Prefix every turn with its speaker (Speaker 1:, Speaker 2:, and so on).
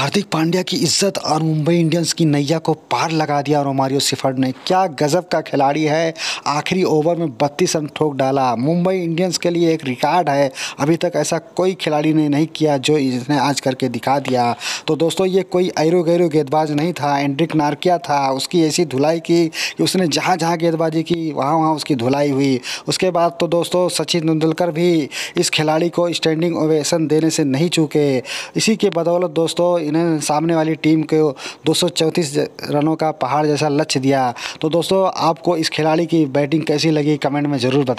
Speaker 1: हार्दिक पांड्या की इज्जत और मुंबई इंडियंस की नैया को पार लगा दिया रोमारियो सिफर्ड ने क्या गजब का खिलाड़ी है आखिरी ओवर में बत्तीस रन ठोक डाला मुंबई इंडियंस के लिए एक रिकॉर्ड है अभी तक ऐसा कोई खिलाड़ी ने नहीं किया जो इसने आज करके दिखा दिया तो दोस्तों ये कोई ऐरो गैरो गेंदबाज नहीं था एंड्रिक नार्किया था उसकी ऐसी धुलाई की कि उसने जहाँ जहाँ गेंदबाजी की वहाँ वहाँ उसकी धुलाई हुई उसके बाद तो दोस्तों सचिन तेंदुलकर भी इस खिलाड़ी को स्टैंडिंग ओवेशन देने से नहीं चूके इसी के बदौलत दोस्तों इन्होंने सामने वाली टीम को दो रनों का पहाड़ जैसा लक्ष्य दिया तो दोस्तों आपको इस खिलाड़ी की बैटिंग कैसी लगी कमेंट में ज़रूर बता